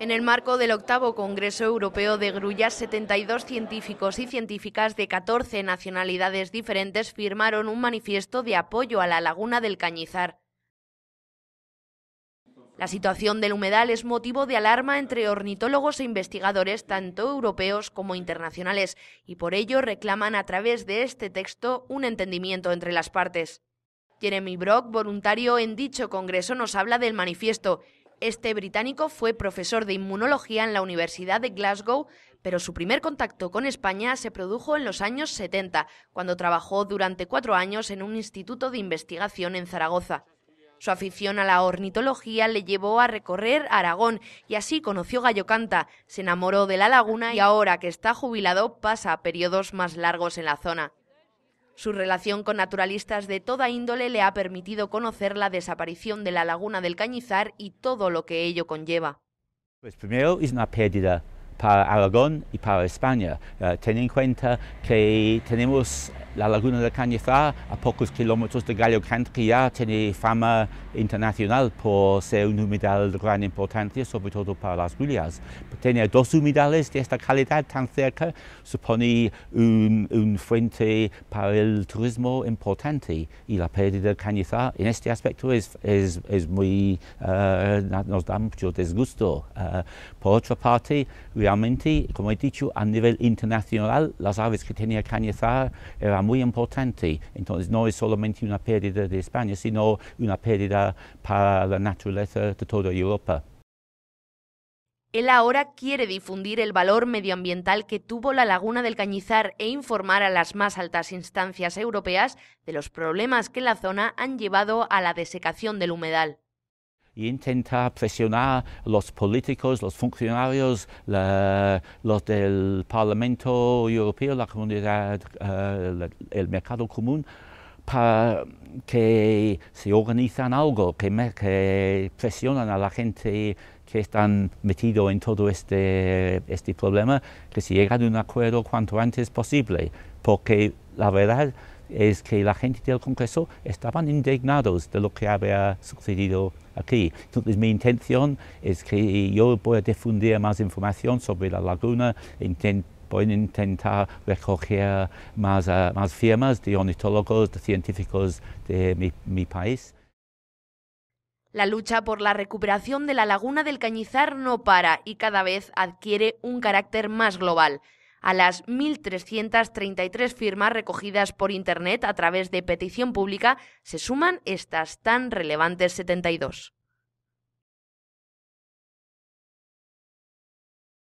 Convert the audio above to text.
En el marco del octavo Congreso Europeo de Grullas, 72 científicos y científicas de 14 nacionalidades diferentes firmaron un manifiesto de apoyo a la laguna del Cañizar. La situación del humedal es motivo de alarma entre ornitólogos e investigadores tanto europeos como internacionales y por ello reclaman a través de este texto un entendimiento entre las partes. Jeremy Brock, voluntario en dicho Congreso, nos habla del manifiesto este británico fue profesor de inmunología en la Universidad de Glasgow, pero su primer contacto con España se produjo en los años 70, cuando trabajó durante cuatro años en un instituto de investigación en Zaragoza. Su afición a la ornitología le llevó a recorrer Aragón y así conoció Canta, se enamoró de la laguna y ahora que está jubilado pasa periodos más largos en la zona. Su relación con naturalistas de toda índole le ha permitido conocer la desaparición de la laguna del Cañizar y todo lo que ello conlleva. Pues primero es una pérdida para Aragón y para España. Eh, ten en cuenta que tenemos la Laguna de Cañizá, a pocos kilómetros de Gallo ya tiene fama internacional por ser un humedal de gran importancia, sobre todo para las pero Tener dos humedales de esta calidad tan cerca supone un, fuente para el turismo importante y la pérdida de Cañizá en este aspecto es, muy, eh, nos da mucho disgusto. Eh, por otra parte, realmente, como he dicho, a nivel internacional, las aves que tenía Cañizá eran muy importante. Entonces no es solamente una pérdida de España, sino una pérdida para la naturaleza de toda Europa. Él ahora quiere difundir el valor medioambiental que tuvo la laguna del Cañizar e informar a las más altas instancias europeas de los problemas que la zona han llevado a la desecación del humedal intenta intentar presionar los políticos, los funcionarios, los del Parlamento Europeo, la comunidad, eh, el mercado común, para que se organizan algo, que, me, presionan a la gente que están metido en todo este, este problema, que se llegue a un acuerdo cuanto antes posible, porque la verdad es que la gente del Congreso estaban indignados de lo que había sucedido aquí. Entonces mi intención es que yo pueda difundir más información sobre la laguna, ...voy a intentar recoger más, ah, más firmas de ornitólogos, de científicos de mi país. La lucha por la recuperación de la laguna del Cañizar no para y cada vez adquiere un carácter más global a las 1.333 firmas recogidas por Internet a través de petición pública, se suman estas tan relevantes 72.